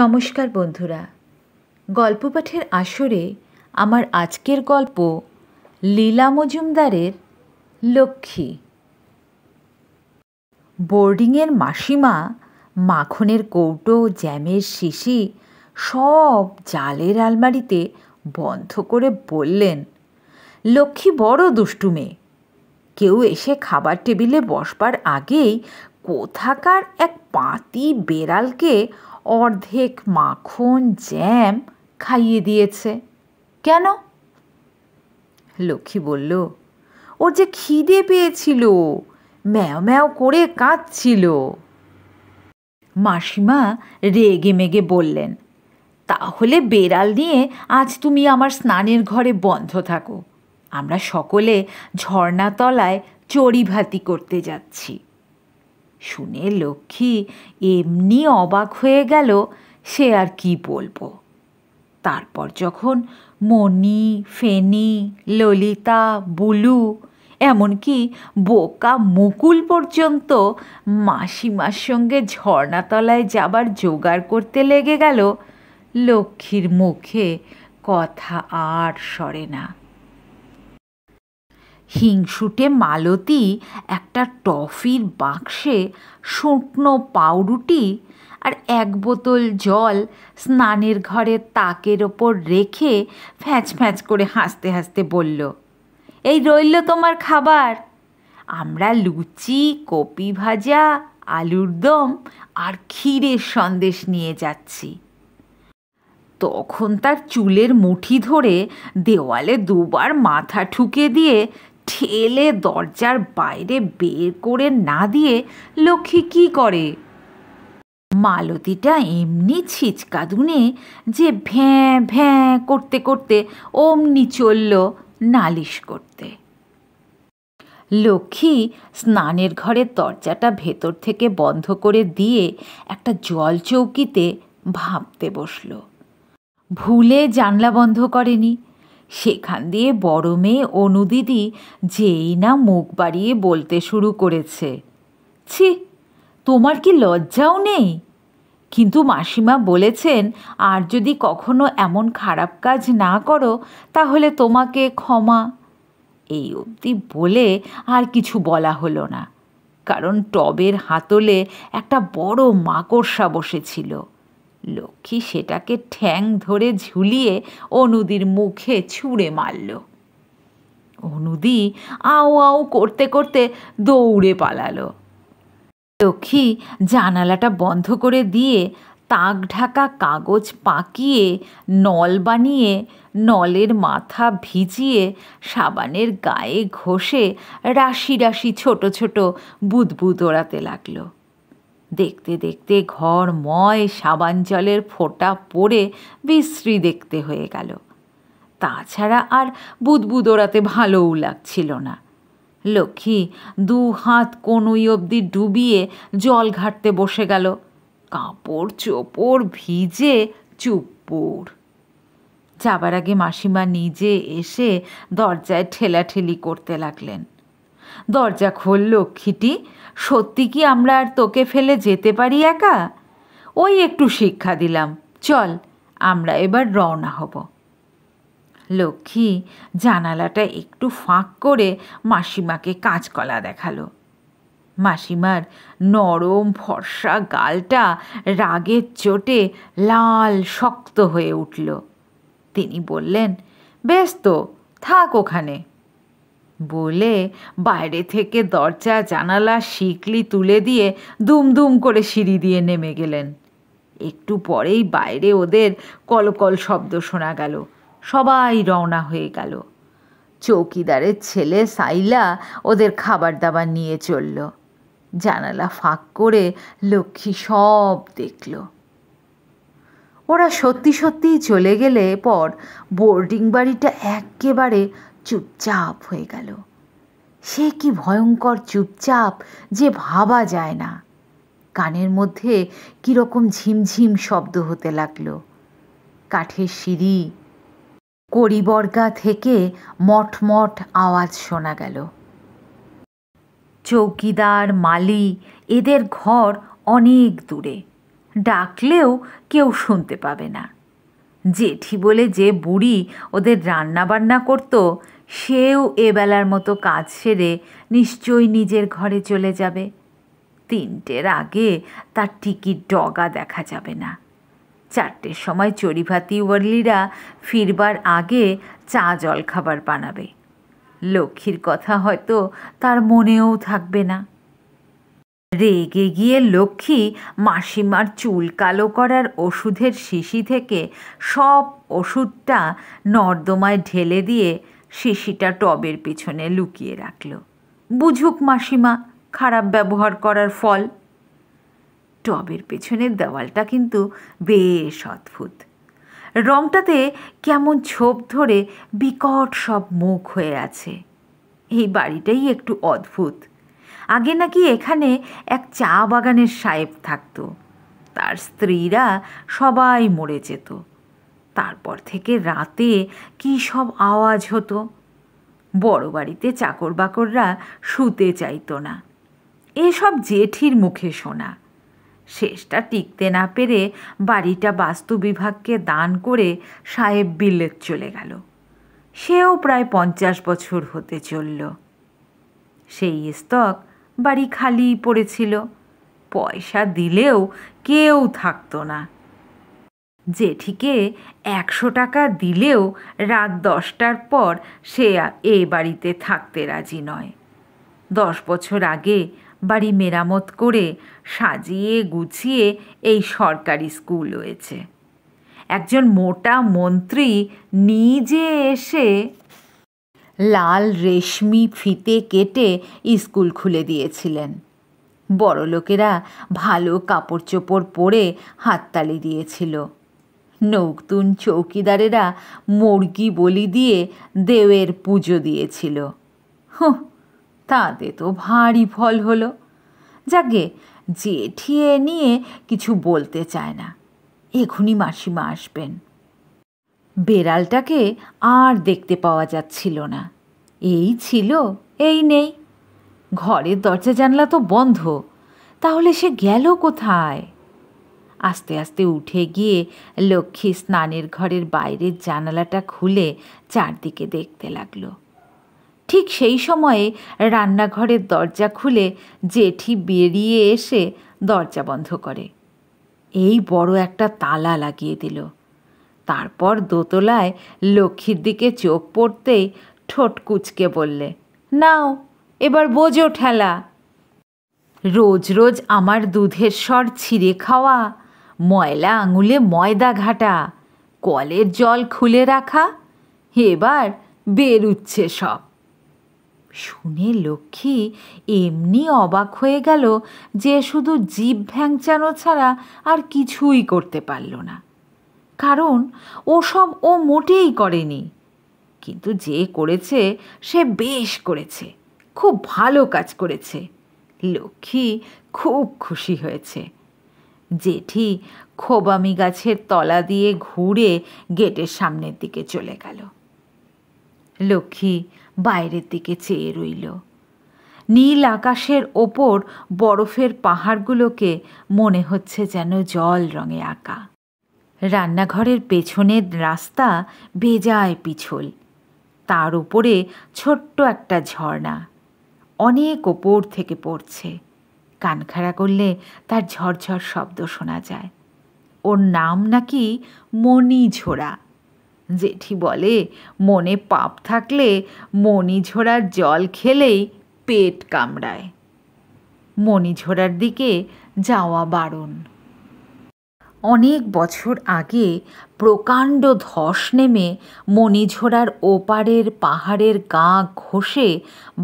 নমস্কার বন্ধুরা গল্প পাঠের আসরে আমার আজকের গল্প লীলা মজুমদারের লক্ষ্মী বোর্ডিংয়ের মাসিমা মাখনের কৌটো জ্যামের শিশি সব জালের আলমারিতে বন্ধ করে বললেন লক্ষ্মী বড় দুষ্টু মেয়ে কেউ এসে খাবার টেবিলে বসবার আগেই কোথাকার এক পাতি বেড়ালকে অর্ধেক মাখন জ্যাম খাইয়ে দিয়েছে কেন লক্ষ্মী বলল ওর যে খিদে পেয়েছিল ম্যাও ম্যাও করে কাঁদছিল মাসিমা রেগে মেগে বললেন তাহলে বেড়াল নিয়ে আজ তুমি আমার স্নানের ঘরে বন্ধ থাকো আমরা সকলে ঝর্ণাতলায় চড়িভাতি করতে যাচ্ছি শুনে লক্ষ্মী এমনি অবাক হয়ে গেল সে আর কি বলবো তারপর যখন মণি ফেনি ললিতা বুলু এমনকি বোকা মুকুল পর্যন্ত মাসিমার সঙ্গে ঝর্ণাতলায় যাবার জোগাড় করতে লেগে গেল লক্ষ্মীর মুখে কথা আর সরে না হিংসুটে মালতী একটা টফির বাক্সে শুকনো পাউরুটি আর এক বোতল জল স্নানের ঘরের তাকের ওপর রেখে ফ্যাঁচ ফ্যাঁচ করে হাসতে হাসতে বলল এই রইল তোমার খাবার আমরা লুচি কপি ভাজা আলুর দম আর ক্ষীরের সন্দেশ নিয়ে যাচ্ছি তখন তার চুলের মুঠি ধরে দেওয়ালে দুবার মাথা ঠুকে দিয়ে ঠেলে দরজার বাইরে বের করে না দিয়ে লক্ষ্মী কি করে মালতীটা এমনি ছিচকাদুনে যে ভ্যাঁ ভ্যাঁ করতে করতে অমনি চলল নালিশ করতে লক্ষ্মী স্নানের ঘরের দরজাটা ভেতর থেকে বন্ধ করে দিয়ে একটা জল চৌকিতে ভাবতে বসল ভুলে জানলা বন্ধ করেনি সেখান দিয়ে বড় মেয়ে অনুদিদি যেই না মুখ বাড়িয়ে বলতে শুরু করেছে ছি তোমার কি লজ্জাও নেই কিন্তু মাসিমা বলেছেন আর যদি কখনো এমন খারাপ কাজ না করো তাহলে তোমাকে ক্ষমা এই অবধি বলে আর কিছু বলা হলো না কারণ টবের হাতলে একটা বড় মাকড়সা বসেছিল লক্ষ্মী সেটাকে ঠ্যাং ধরে ঝুলিয়ে অনুদির মুখে ছুঁড়ে মারল অনুদি আও আও করতে করতে দৌড়ে পালালো লক্ষ্মী জানালাটা বন্ধ করে দিয়ে তাক ঢাকা কাগজ পাকিয়ে নল বানিয়ে নলের মাথা ভিজিয়ে সাবানের গায়ে ঘষে রাশি রাশি ছোট ছোট বুদবুদ ওড়াতে লাগলো দেখতে দেখতে ঘরময় সাবান জলের ফোঁটা পড়ে বিশ্রী দেখতে হয়ে গেল তাছাড়া আর বুদবুদোড়াতে ভালোও লাগছিল না লক্ষ্মী দু হাত কনুই অবধি ডুবিয়ে জল ঘাটতে বসে গেল কাপড় চোপড় ভিজে চুপুর যাবার আগে মাসিমা নিজে এসে দরজায় ঠেলাঠেলি করতে লাগলেন দরজা খোল লক্ষ্মীটি সত্যি কি আমরা আর তোকে ফেলে যেতে পারি একা ওই একটু শিক্ষা দিলাম চল আমরা এবার রওনা হব লক্ষ্মী জানালাটা একটু ফাঁক করে মাসিমাকে কাঁচকলা দেখালো মাসিমার নরম ফর্সা গালটা রাগের চোটে লাল শক্ত হয়ে উঠল তিনি বললেন বেশ তো থাক ওখানে বলে বাইরে থেকে দরজা জানালা শিকলি তুলে দিয়ে দুমদুম করে সিঁড়ি দিয়ে নেমে গেলেন একটু পরেই বাইরে ওদের কলকল শব্দ শোনা গেল সবাই রওনা হয়ে গেল চৌকিদারের ছেলে সাইলা ওদের খাবার দাবার নিয়ে চলল জানালা ফাঁক করে লক্ষ্মী সব দেখল ওরা সত্যি সত্যিই চলে গেলে পর বোর্ডিং বাড়িটা একেবারে চুপচাপ হয়ে গেল সে কি ভয়ঙ্কর চুপচাপ যে ভাবা যায় না কানের মধ্যে কীরকম ঝিমঝিম শব্দ হতে লাগলো কাঠের সিঁড়ি করিবর্গা থেকে মঠমঠ আওয়াজ শোনা গেল চৌকিদার মালি এদের ঘর অনেক দূরে ডাকলেও কেউ শুনতে পাবে না জেঠি বলে যে বুড়ি ওদের রান্নাবান্না করতো সেও এবেলার মতো কাজ সেরে নিশ্চয়ই নিজের ঘরে চলে যাবে তিনটের আগে তার টিকিট ডগা দেখা যাবে না চারটের সময় চড়িভাতি ওয়ার্লিরা ফিরবার আগে চা জল খাবার বানাবে লক্ষ্মীর কথা হয়তো তার মনেও থাকবে না রেগে গিয়ে লক্ষ্মী মাসিমার চুল কালো করার ওষুধের শিশি থেকে সব ওষুধটা নর্দমায় ঢেলে দিয়ে শিশিটা টবের পেছনে লুকিয়ে রাখল বুঝুক মাসিমা খারাপ ব্যবহার করার ফল টবের পেছনের দেওয়ালটা কিন্তু বেশ অদ্ভুত রংটাতে কেমন ছোপ ধরে বিকট সব মুখ হয়ে আছে এই বাড়িটাই একটু অদ্ভুত আগে নাকি এখানে এক চা বাগানের সাহেব থাকতো তার স্ত্রীরা সবাই মরে যেত তারপর থেকে রাতে কি সব আওয়াজ হতো বড় বাড়িতে চাকর বাকররা শুতে চাইতো না এসব জেঠির মুখে শোনা শেষটা টিকতে না পেরে বাড়িটা বাস্তু বিভাগকে দান করে সাহেব বিলেত চলে গেল সেও প্রায় পঞ্চাশ বছর হতে চলল সেই স্তক বাড়ি খালি পড়েছিল পয়সা দিলেও কেউ থাকতো না জেঠিকে একশো টাকা দিলেও রাত দশটার পর সে এ বাড়িতে থাকতে রাজি নয় দশ বছর আগে বাড়ি মেরামত করে সাজিয়ে গুছিয়ে এই সরকারি স্কুল হয়েছে একজন মোটা মন্ত্রী নিজে এসে লাল রেশমি ফিতে কেটে স্কুল খুলে দিয়েছিলেন বড় লোকেরা ভালো কাপড় চোপড় পরে হাততালি দিয়েছিল নৌকতুন চৌকিদারেরা মুরগি বলি দিয়ে দেওয়ের পুজো দিয়েছিল হুঁ তাতে তো ভারী ফল হলো যাকে জেঠিয়ে নিয়ে কিছু বলতে চায় না এখনই মাসিমা আসবেন বেড়ালটাকে আর দেখতে পাওয়া যাচ্ছিল না এই ছিল এই নেই ঘরের দরজা জানলা তো বন্ধ তাহলে সে গেল কোথায় আস্তে আস্তে উঠে গিয়ে লক্ষ্মী স্নানের ঘরের বাইরের জানালাটা খুলে চারদিকে দেখতে লাগলো ঠিক সেই সময়ে রান্নাঘরের দরজা খুলে জেঠি বেরিয়ে এসে দরজা বন্ধ করে এই বড় একটা তালা লাগিয়ে দিল তারপর দোতলায় লক্ষ্মীর দিকে চোখ পড়তেই ঠোঁট কুচকে বললে নাও এবার বোঝো ঠেলা রোজ রোজ আমার দুধের স্বর ছিঁড়ে খাওয়া ময়লা আঙুলে ময়দা ঘাটা কলের জল খুলে রাখা এবার বেরুচ্ছে সব শুনে লক্ষ্মী এমনি অবাক হয়ে গেল যে শুধু জীব ভ্যাংচানো ছাড়া আর কিছুই করতে পারল না কারণ ও সব ও মোটেই করেনি কিন্তু যে করেছে সে বেশ করেছে খুব ভালো কাজ করেছে লক্ষ্মী খুব খুশি হয়েছে জেঠি খোবামি গাছের তলা দিয়ে ঘুরে গেটের সামনের দিকে চলে গেল লক্ষ্মী বাইরের দিকে চেয়ে রইল নীল আকাশের ওপর বরফের পাহাড়গুলোকে মনে হচ্ছে যেন জল রঙে আঁকা রান্নাঘরের পেছনের রাস্তা বেজায় পিছল তার উপরে ছোট্ট একটা ঝর্ণা অনেক ওপর থেকে পড়ছে কান খাড়া করলে তার ঝরঝর শব্দ শোনা যায় ওর নাম নাকি ঝোড়া জেঠি বলে মনে পাপ থাকলে ঝোড়ার জল খেলেই পেট কামড়ায় ঝোড়ার দিকে যাওয়া বারণ অনেক বছর আগে প্রকাণ্ড ধস নেমে মণিঝোড়ার ওপারের পাহাড়ের গা ঘষে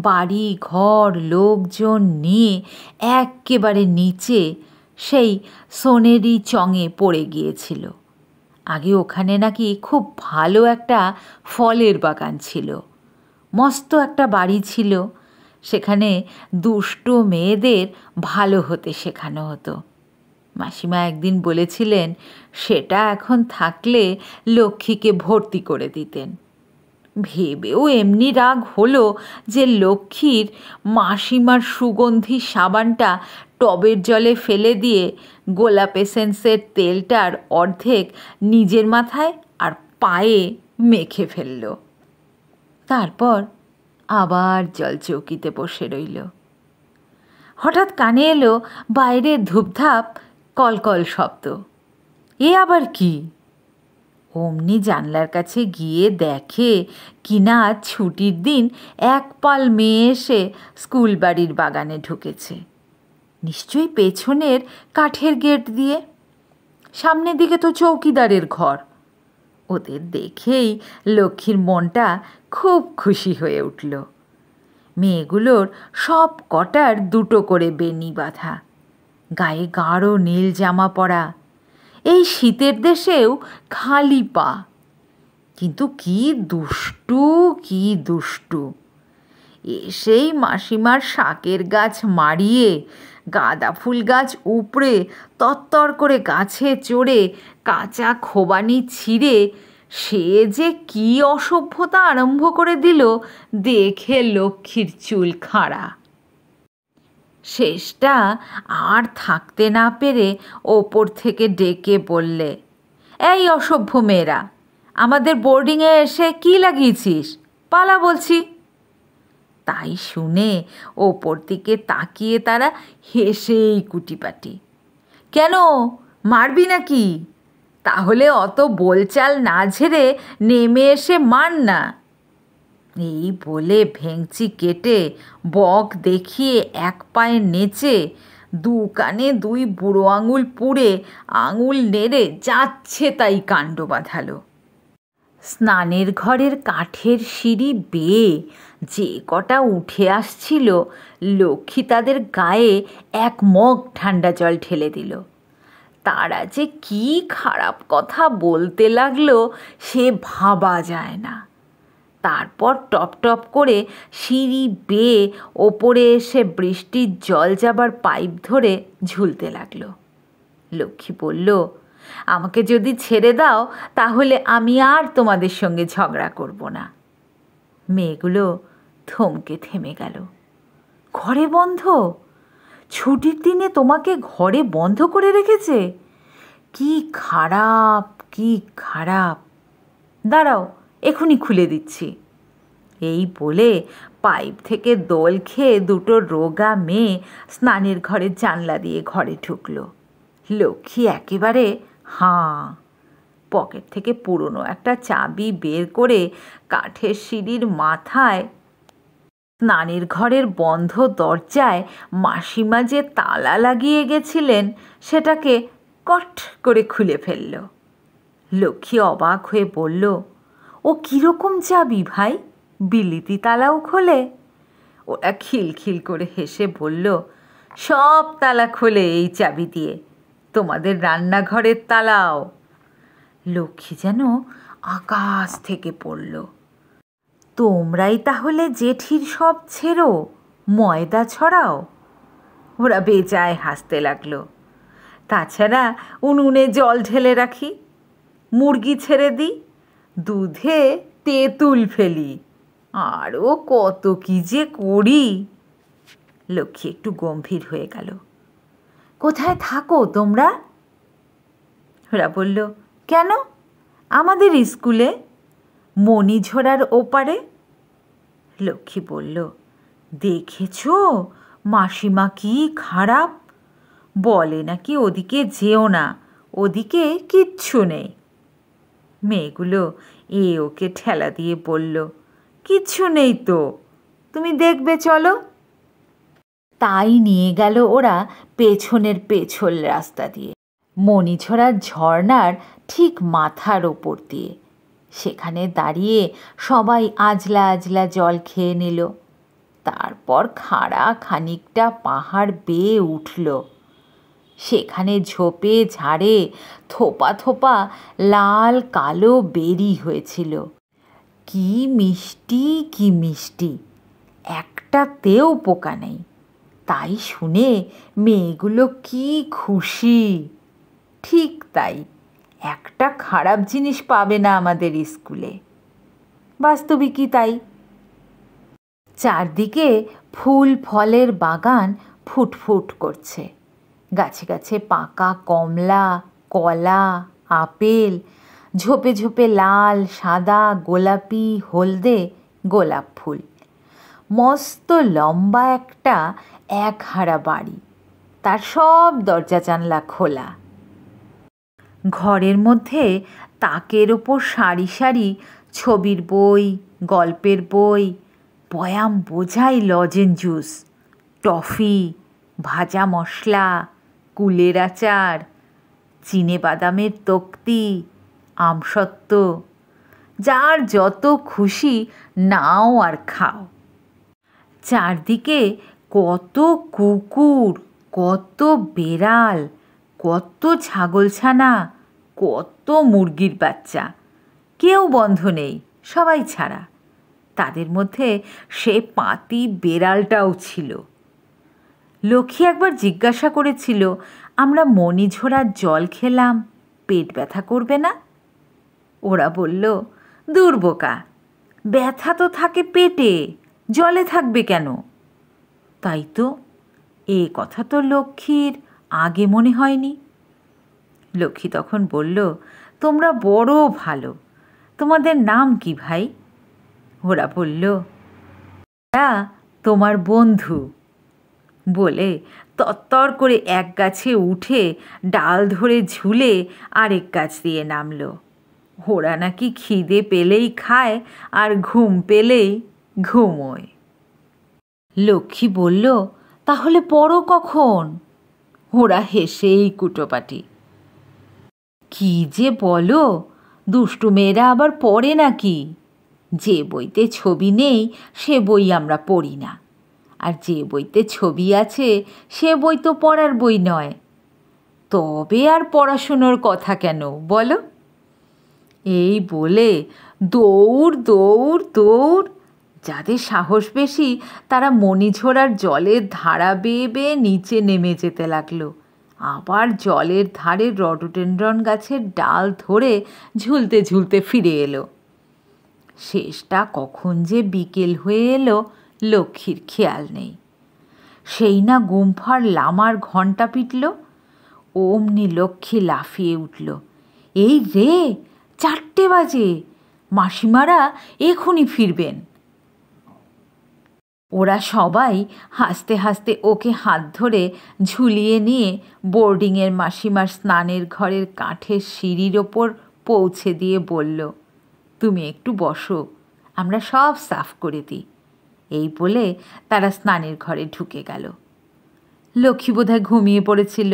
বাড়ি ঘর লোকজন নিয়ে একেবারে নিচে সেই সোনেরি চঙে পড়ে গিয়েছিল আগে ওখানে নাকি খুব ভালো একটা ফলের বাগান ছিল মস্ত একটা বাড়ি ছিল সেখানে দুষ্ট মেয়েদের ভালো হতে শেখানো হতো মাসিমা একদিন বলেছিলেন সেটা এখন থাকলে লক্ষ্মীকে ভর্তি করে দিতেন ভেবেও এমনি রাগ হলো যে লক্ষ্মীর মাসিমার সুগন্ধি সাবানটা টবের জলে ফেলে দিয়ে গোলাপ এসেন্সের তেলটার অর্ধেক নিজের মাথায় আর পায়ে মেখে ফেলল তারপর আবার জল চৌকিতে বসে রইল হঠাৎ কানে এলো বাইরের ধূপধাপ কলকল শব্দ এ আবার কি অমনি জানলার কাছে গিয়ে দেখে কিনা ছুটির দিন এক পাল মেয়ে এসে স্কুল বাড়ির বাগানে ঢুকেছে নিশ্চয়ই পেছনের কাঠের গেট দিয়ে সামনের দিকে তো চৌকিদারের ঘর ওদের দেখেই লক্ষ্মীর মনটা খুব খুশি হয়ে উঠল মেয়েগুলোর সব কটার দুটো করে বেনি বাঁধা গায়ে গাঢ় নীল জামা পরা এই শীতের দেশেও খালি পা কিন্তু কি দুষ্টু কি দুষ্টু এসেই মাসিমার শাকের গাছ মারিয়ে গাঁদা ফুল গাছ উপড়ে তত্তর করে গাছে চড়ে কাঁচা খোবানি ছিঁড়ে সে যে কি অসভ্যতা আরম্ভ করে দিল দেখে লক্ষ্মীর চুল খাড়া শেষটা আর থাকতে না পেরে ওপর থেকে ডেকে বললে এই অসভ্য মেয়েরা আমাদের বোর্ডিংয়ে এসে কি লাগিয়েছিস পালা বলছি তাই শুনে ওপর দিকে তাকিয়ে তারা হেসেই কুটিপাটি কেন মারবি নাকি তাহলে অত বোলচাল না ঝেড়ে নেমে এসে মার না এই বলে ভেংচি কেটে বক দেখিয়ে এক পায়ে নেচে দু কানে দুই বুড়ো আঙুল পুড়ে আঙুল নেড়ে যাচ্ছে তাই কাণ্ড বাঁধালো স্নানের ঘরের কাঠের সিঁড়ি বেয়ে যে কটা উঠে আসছিল লক্ষ্মী তাদের গায়ে এক মগ ঠান্ডা জল ঠেলে দিল তারা যে কি খারাপ কথা বলতে লাগলো সে ভাবা যায় না তারপর টপ টপ করে সিঁড়ি বেয়ে ওপরে এসে বৃষ্টির জল যাবার পাইপ ধরে ঝুলতে লাগলো লক্ষ্মী বলল আমাকে যদি ছেড়ে দাও তাহলে আমি আর তোমাদের সঙ্গে ঝগড়া করব না মেয়েগুলো থমকে থেমে গেল ঘরে বন্ধ ছুটির দিনে তোমাকে ঘরে বন্ধ করে রেখেছে কি খারাপ কি খারাপ দাঁড়াও এখনই খুলে দিচ্ছি এই বলে পাইপ থেকে দোল খেয়ে দুটো রোগা মেয়ে স্নানের ঘরে জানলা দিয়ে ঘরে ঢুকল লক্ষ্মী একেবারে হাঁ পকেট থেকে পুরনো একটা চাবি বের করে কাঠের সিঁড়ির মাথায় স্নানের ঘরের বন্ধ দরজায় মাসিমা যে তালা লাগিয়ে গেছিলেন সেটাকে কট করে খুলে ফেলল লক্ষ্মী অবাক হয়ে বলল ও কীরকম চাবি ভাই বিলিতি তালাও খোলে ওরা খিলখিল করে হেসে বলল সব তালা খোলে এই চাবি দিয়ে তোমাদের রান্নাঘরের তালাও লক্ষ্মী যেন আকাশ থেকে পড়ল তোমরাই তাহলে জেঠির সব ছেড়ো ময়দা ছড়াও ওরা বেজায় হাসতে লাগলো তাছাড়া উনুনে জল ঢেলে রাখি মুরগি ছেড়ে দিই দুধে তেঁতুল ফেলি আরও কত কি যে করি লক্ষ্মী একটু গম্ভীর হয়ে গেল কোথায় থাকো তোমরা ওরা বলল কেন আমাদের স্কুলে মণিঝোড়ার ওপারে লক্ষ্মী বলল দেখেছ মাসিমা কি খারাপ বলে নাকি ওদিকে যেও না ওদিকে কিচ্ছু নেই মেয়েগুলো এ ওকে ঠেলা দিয়ে বলল কিচ্ছু নেই তো তুমি দেখবে চলো তাই নিয়ে গেল ওরা পেছনের পেছল রাস্তা দিয়ে মণিঝরার ঝর্নার ঠিক মাথার ওপর দিয়ে সেখানে দাঁড়িয়ে সবাই আজলা আজলা জল খেয়ে নিল তারপর খাড়া খানিকটা পাহাড় বেয়ে উঠল সেখানে ঝোপে ঝাড়ে থোপা থোপা লাল কালো বেরি হয়েছিল কি মিষ্টি কি মিষ্টি একটাতেও পোকা নেই তাই শুনে মেয়েগুলো কি খুশি ঠিক তাই একটা খারাপ জিনিস পাবে না আমাদের স্কুলে বাস্তবিকই তাই চারদিকে ফুল ফলের বাগান ফুটফুট করছে গাছে গাছে পাকা কমলা কলা আপেল ঝোপে ঝোপে লাল সাদা গোলাপি হলদে গোলাপ ফুল মস্ত লম্বা একটা একহারা বাড়ি তার সব দরজা জানলা খোলা ঘরের মধ্যে তাকের ওপর সারি সারি ছবির বই গল্পের বই বয়াম বোঝাই লজেন জুস টফি ভাজা মশলা কুলের আচার চিনে বাদামের তক্তি আমসত্ত্ব যার যত খুশি নাও আর খাও চারদিকে কত কুকুর কত বেড়াল কত ছাগল ছানা কত মুরগির বাচ্চা কেউ বন্ধ নেই সবাই ছাড়া তাদের মধ্যে সে পাতি বেড়ালটাও ছিল লক্ষ্মী একবার জিজ্ঞাসা করেছিল আমরা মণিঝোড়ার জল খেলাম পেট ব্যথা করবে না ওরা বলল দুর্বোকা ব্যথা তো থাকে পেটে জলে থাকবে কেন তাই তো এ কথা তো লক্ষ্মীর আগে মনে হয়নি লক্ষ্মী তখন বলল তোমরা বড় ভালো তোমাদের নাম কি ভাই ওরা বলল তোমার বন্ধু বলে তত্তর করে এক গাছে উঠে ডাল ধরে ঝুলে আরেক গাছ দিয়ে নামল ওরা নাকি খিদে পেলেই খায় আর ঘুম পেলেই ঘুমোয় লক্ষ্মী বলল তাহলে পড়ো কখন ওরা হেসেই কুটোপাটি কি যে বলো দুষ্টু মেয়েরা আবার পড়ে নাকি যে বইতে ছবি নেই সে বই আমরা পড়ি না আর যে বইতে ছবি আছে সে বই তো পড়ার বই নয় তবে আর পড়াশুনোর কথা কেন বলো এই বলে দৌড় দৌড় দৌড় যাদের সাহস বেশি তারা মণিঝোড়ার জলের ধারা বেয়ে বেয়ে নিচে নেমে যেতে লাগলো আবার জলের ধারে রডোটেন্ড্রন গাছের ডাল ধরে ঝুলতে ঝুলতে ফিরে এলো শেষটা কখন যে বিকেল হয়ে এলো লক্ষ্মীর খেয়াল নেই সেই না গুম্ফার লামার ঘণ্টা পিটল অমনি লক্ষ্মী লাফিয়ে উঠল এই রে চারটে বাজে মাসিমারা এখনই ফিরবেন ওরা সবাই হাসতে হাসতে ওকে হাত ধরে ঝুলিয়ে নিয়ে বোর্ডিংয়ের মাসিমার স্নানের ঘরের কাঠের সিঁড়ির ওপর পৌঁছে দিয়ে বলল তুমি একটু বসো আমরা সব সাফ করে দিই এই বলে তারা স্নানের ঘরে ঢুকে গেল লক্ষ্মী বোধহয় ঘুমিয়ে পড়েছিল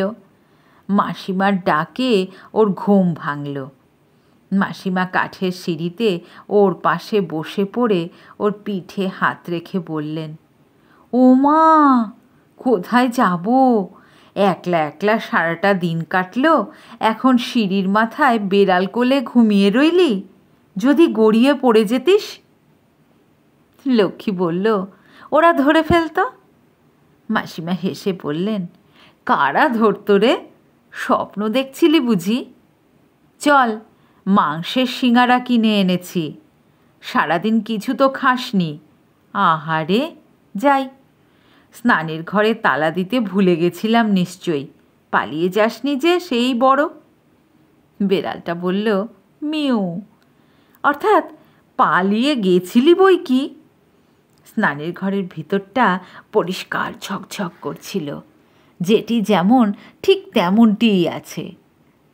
মাসিমার ডাকে ওর ঘুম ভাঙল মাসিমা কাঠের সিঁড়িতে ওর পাশে বসে পড়ে ওর পিঠে হাত রেখে বললেন ও মা কোথায় যাব একলা একলা সারাটা দিন কাটল এখন সিঁড়ির মাথায় বেড়াল কোলে ঘুমিয়ে রইলি যদি গড়িয়ে পড়ে যেতিস লক্ষ্মী বলল ওরা ধরে ফেলত মাসিমা হেসে বললেন কারা ধরত রে স্বপ্ন দেখছিলি বুঝি চল মাংসের শিঙারা কিনে এনেছি সারাদিন কিছু তো খাসনি আহারে যাই স্নানের ঘরে তালা দিতে ভুলে গেছিলাম নিশ্চয়ই পালিয়ে যাসনি যে সেই বড় বেড়ালটা বলল মিউ অর্থাৎ পালিয়ে গেছিলি বই কি স্নানের ঘরের ভিতরটা পরিষ্কার ঝকঝক করছিল যেটি যেমন ঠিক তেমনটিই আছে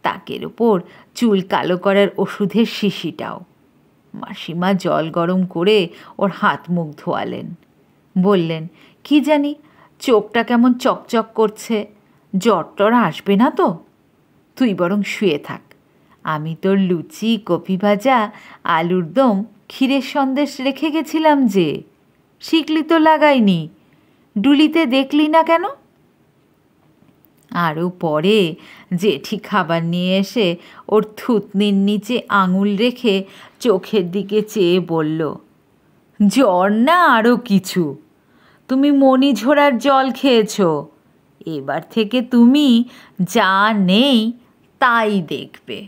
তাকের ওপর চুল কালো করার ওষুধের শিশিটাও মাসিমা জল গরম করে ওর হাত মুখ ধোয়ালেন বললেন কি জানি চোখটা কেমন চকচক করছে জ্বর টর আসবে না তো তুই বরং শুয়ে থাক আমি তোর লুচি কফি ভাজা আলুর দম ক্ষীরের সন্দেশ রেখে গেছিলাম যে শিকলি তো লাগাইনি ডুলিতে দেখলি না কেন আরও পরে জেঠি খাবার নিয়ে এসে ওর থুতনির নিচে আঙুল রেখে চোখের দিকে চেয়ে বলল জ্বর না আরও কিছু তুমি মণিঝোড়ার জল খেয়েছ এবার থেকে তুমি যা নেই তাই দেখবে